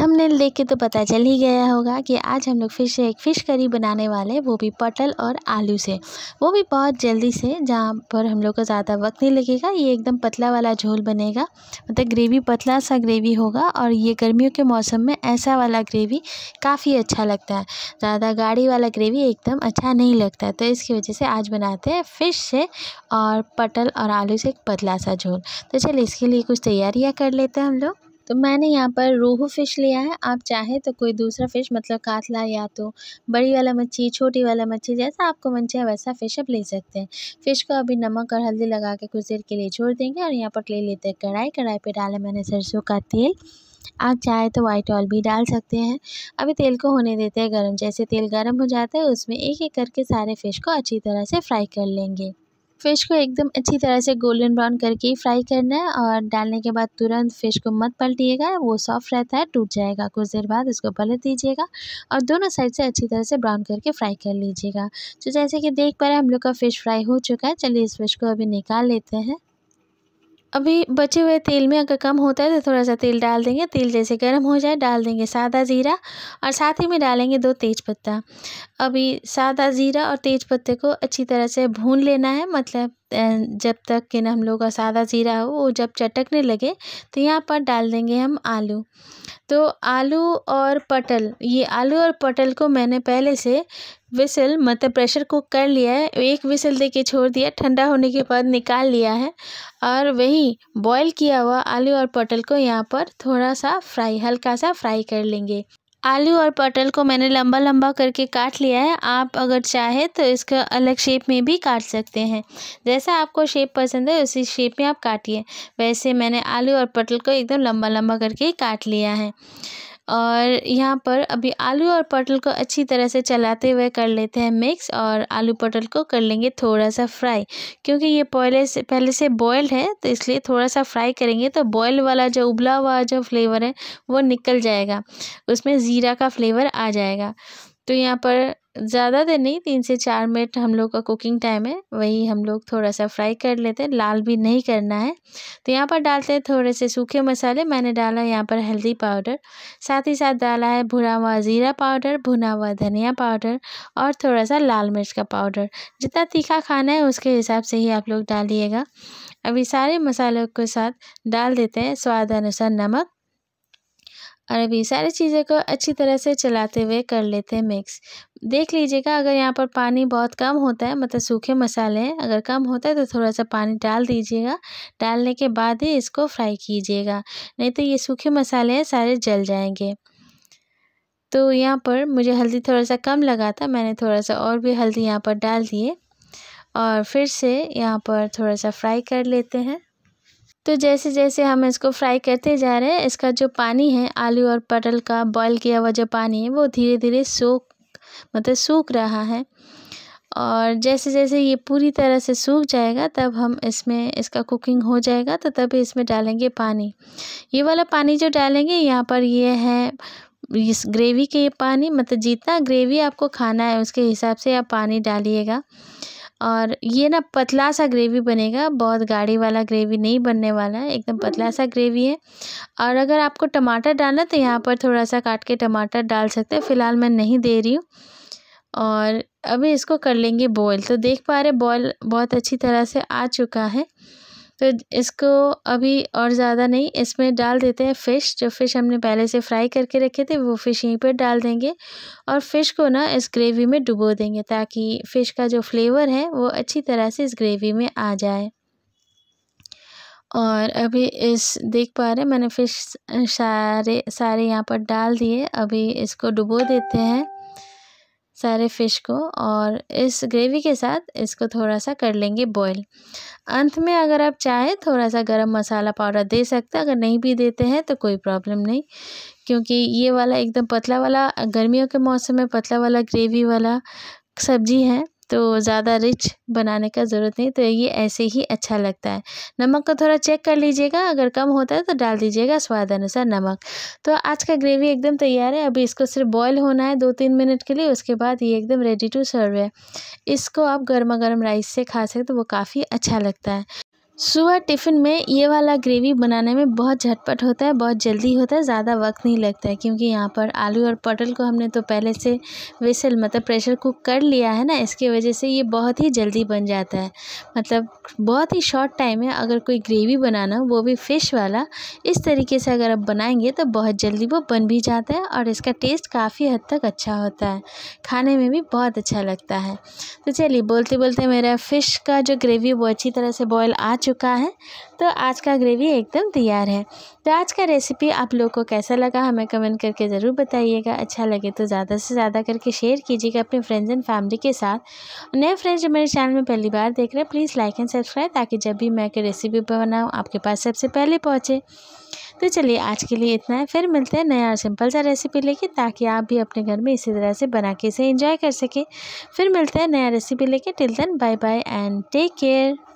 Thumbnail देख के तो पता चल ही गया होगा कि आज हम लोग फिर से एक फ़िश करी बनाने वाले वो भी पटल और आलू से वो भी बहुत जल्दी से जहाँ पर हम लोग को ज़्यादा वक्त नहीं लगेगा ये एकदम पतला वाला झोल बनेगा मतलब ग्रेवी पतला सा ग्रेवी होगा और ये गर्मियों के मौसम में ऐसा वाला ग्रेवी काफ़ी अच्छा लगता है ज़्यादा गाढ़ी वाला ग्रेवी एकदम अच्छा नहीं लगता है तो इसकी वजह से आज बनाते हैं फ़िश से और पटल और आलू से एक पतला सा झोल तो चलिए इसके लिए कुछ तैयारियाँ कर लेते हैं हम लोग तो मैंने यहाँ पर रोहू फ़िश लिया है आप चाहे तो कोई दूसरा फ़िश मतलब कातला या तो बड़ी वाला मच्छी छोटी वाला मच्छी जैसा आपको मन चाहे वैसा फ़िश आप ले सकते हैं फ़िश को अभी नमक और हल्दी लगा के कुछ देर के लिए छोड़ देंगे और यहाँ पर ले लेते हैं कढ़ाई कढ़ाई पर डाला मैंने सरसों का तेल आप चाहे तो वाइट ऑयल भी डाल सकते हैं अभी तेल को होने देते हैं गर्म जैसे तेल गर्म हो जाता है उसमें एक एक करके सारे फ़िश को अच्छी तरह से फ्राई कर लेंगे फ़िश को एकदम अच्छी तरह से गोल्डन ब्राउन करके ही फ्राई करना है और डालने के बाद तुरंत फ़िश को मत पलटिएगा वो सॉफ्ट रहता है टूट जाएगा कुछ देर बाद इसको पलट दीजिएगा और दोनों साइड से अच्छी तरह से ब्राउन करके फ्राई कर लीजिएगा तो जैसे कि देख पा रहे हैं हम लोग का फ़िश फ्राई हो चुका है चलिए इस फिश को अभी निकाल लेते हैं अभी बचे हुए तेल में अगर कम होता है तो थोड़ा सा तेल डाल देंगे तेल जैसे गर्म हो जाए डाल देंगे सादा ज़ीरा और साथ ही में डालेंगे दो तेज़पत्ता अभी सादा ज़ीरा और तेज़पत्ते को अच्छी तरह से भून लेना है मतलब जब तक कि ना हम लोग का सादा ज़ीरा हो वो जब चटकने लगे तो यहाँ पर डाल देंगे हम आलू तो आलू और पटल ये आलू और पटल को मैंने पहले से विसल मतलब प्रेशर कुक कर लिया है एक विसल दे के छोड़ दिया ठंडा होने के बाद निकाल लिया है और वही बॉईल किया हुआ आलू और पटल को यहाँ पर थोड़ा सा फ्राई हल्का सा फ्राई कर लेंगे आलू और पटल को मैंने लंबा लंबा करके काट लिया है आप अगर चाहे तो इसका अलग शेप में भी काट सकते हैं जैसा आपको शेप पसंद है उसी शेप में आप काटिए वैसे मैंने आलू और पटल को एकदम लंबा लंबा करके काट लिया है और यहाँ पर अभी आलू और पटल को अच्छी तरह से चलाते हुए कर लेते हैं मिक्स और आलू पटल को कर लेंगे थोड़ा सा फ्राई क्योंकि ये पहले से पहले से बॉयल्ड है तो इसलिए थोड़ा सा फ्राई करेंगे तो बॉयल वाला जो उबला हुआ जो फ्लेवर है वो निकल जाएगा उसमें ज़ीरा का फ्लेवर आ जाएगा तो यहाँ पर ज़्यादा देर नहीं तीन से चार मिनट हम लोग का कुकिंग टाइम है वही हम लोग थोड़ा सा फ्राई कर लेते हैं लाल भी नहीं करना है तो यहाँ पर डालते हैं थोड़े से सूखे मसाले मैंने डाला यहाँ पर हल्दी पाउडर साथ ही साथ डाला है भुना हुआ ज़ीरा पाउडर भुना हुआ धनिया पाउडर और थोड़ा सा लाल मिर्च का पाउडर जितना तीखा खाना है उसके हिसाब से ही आप लोग डालिएगा अभी सारे मसालों के साथ डाल देते हैं स्वाद अनुसार नमक और अभी सारी चीज़ें को अच्छी तरह से चलाते हुए कर लेते हैं मिक्स देख लीजिएगा अगर यहाँ पर पानी बहुत कम होता है मतलब सूखे मसाले हैं अगर कम होता है तो थोड़ा सा पानी डाल दीजिएगा डालने के बाद ही इसको फ्राई कीजिएगा नहीं तो ये सूखे मसाले हैं सारे जल जाएंगे तो यहाँ पर मुझे हल्दी थोड़ा सा कम लगा था मैंने थोड़ा सा और भी हल्दी यहाँ पर डाल दिए और फिर से यहाँ पर थोड़ा सा फ्राई कर लेते हैं तो जैसे जैसे हम इसको फ्राई करते जा रहे हैं इसका जो पानी है आलू और पटल का बॉयल किया हुआ जो पानी है वो धीरे धीरे सूख मतलब सूख रहा है और जैसे जैसे ये पूरी तरह से सूख जाएगा तब हम इसमें इसका कुकिंग हो जाएगा तो तभी इसमें डालेंगे पानी ये वाला पानी जो डालेंगे यहाँ पर ये है इस ग्रेवी के ये पानी मतलब जितना ग्रेवी आपको खाना है उसके हिसाब से आप पानी डालिएगा और ये ना पतला सा ग्रेवी बनेगा बहुत गाढ़ी वाला ग्रेवी नहीं बनने वाला है एकदम पतला हम्म। सा ग्रेवी है और अगर आपको टमाटर डालना तो यहाँ पर थोड़ा सा काट के टमाटर डाल सकते हैं फ़िलहाल मैं नहीं दे रही हूँ और अभी इसको कर लेंगे बॉयल तो देख पा रहे बॉयल बहुत अच्छी तरह से आ चुका है तो इसको अभी और ज़्यादा नहीं इसमें डाल देते हैं फ़िश जो फ़िश हमने पहले से फ्राई करके रखे थे वो फ़िश यहीं पर डाल देंगे और फ़िश को ना इस ग्रेवी में डुबो देंगे ताकि फ़िश का जो फ्लेवर है वो अच्छी तरह से इस ग्रेवी में आ जाए और अभी इस देख पा रहे मैंने फ़िश सारे सारे यहाँ पर डाल दिए अभी इसको डुबो देते हैं सारे फ़िश को और इस ग्रेवी के साथ इसको थोड़ा सा कर लेंगे बॉईल अंत में अगर आप चाहें थोड़ा सा गरम मसाला पाउडर दे सकते हैं अगर नहीं भी देते हैं तो कोई प्रॉब्लम नहीं क्योंकि ये वाला एकदम पतला वाला गर्मियों के मौसम में पतला वाला ग्रेवी वाला सब्जी है तो ज़्यादा रिच बनाने का ज़रूरत नहीं तो ये ऐसे ही अच्छा लगता है नमक को थोड़ा चेक कर लीजिएगा अगर कम होता है तो डाल दीजिएगा स्वाद अनुसार नमक तो आज का ग्रेवी एकदम तैयार है अभी इसको सिर्फ बॉयल होना है दो तीन मिनट के लिए उसके बाद ये एकदम रेडी टू सर्व है इसको आप गर्मा गर्म राइस से खा सकते हो वो काफ़ी अच्छा लगता है सुबह टिफ़िन में ये वाला ग्रेवी बनाने में बहुत झटपट होता है बहुत जल्दी होता है ज़्यादा वक्त नहीं लगता है क्योंकि यहाँ पर आलू और पटल को हमने तो पहले से वेसल मतलब प्रेशर कुक कर लिया है ना इसके वजह से ये बहुत ही जल्दी बन जाता है मतलब बहुत ही शॉर्ट टाइम है अगर कोई ग्रेवी बनाना हो वो भी फ़िश वाला इस तरीके से अगर आप बनाएंगे तो बहुत जल्दी वो बन भी जाता है और इसका टेस्ट काफ़ी हद तक अच्छा होता है खाने में भी बहुत अच्छा लगता है तो चलिए बोलते बोलते मेरा फ़िश का जो ग्रेवी वो अच्छी तरह से बॉयल आ चुका चुका है तो आज का ग्रेवी एकदम तैयार है तो आज का रेसिपी आप लोग को कैसा लगा हमें कमेंट करके ज़रूर बताइएगा अच्छा लगे तो ज़्यादा से ज़्यादा करके शेयर कीजिएगा अपने फ्रेंड्स एंड फैमिली के साथ नए फ्रेंड्स जो मेरे चैनल में पहली बार देख रहे हैं प्लीज़ लाइक एंड सब्सक्राइब ताकि जब भी मैं कोई रेसिपी बनाऊँ आपके पास सबसे पहले पहुँचे तो चलिए आज के लिए इतना है फिर मिलते हैं नया और सिंपल सा रेसिपी लेके ताकि आप भी अपने घर में इसी तरह से बना के इसे इंजॉय कर सकें फिर मिलते हैं नया रेसिपी लेके till then bye bye and take care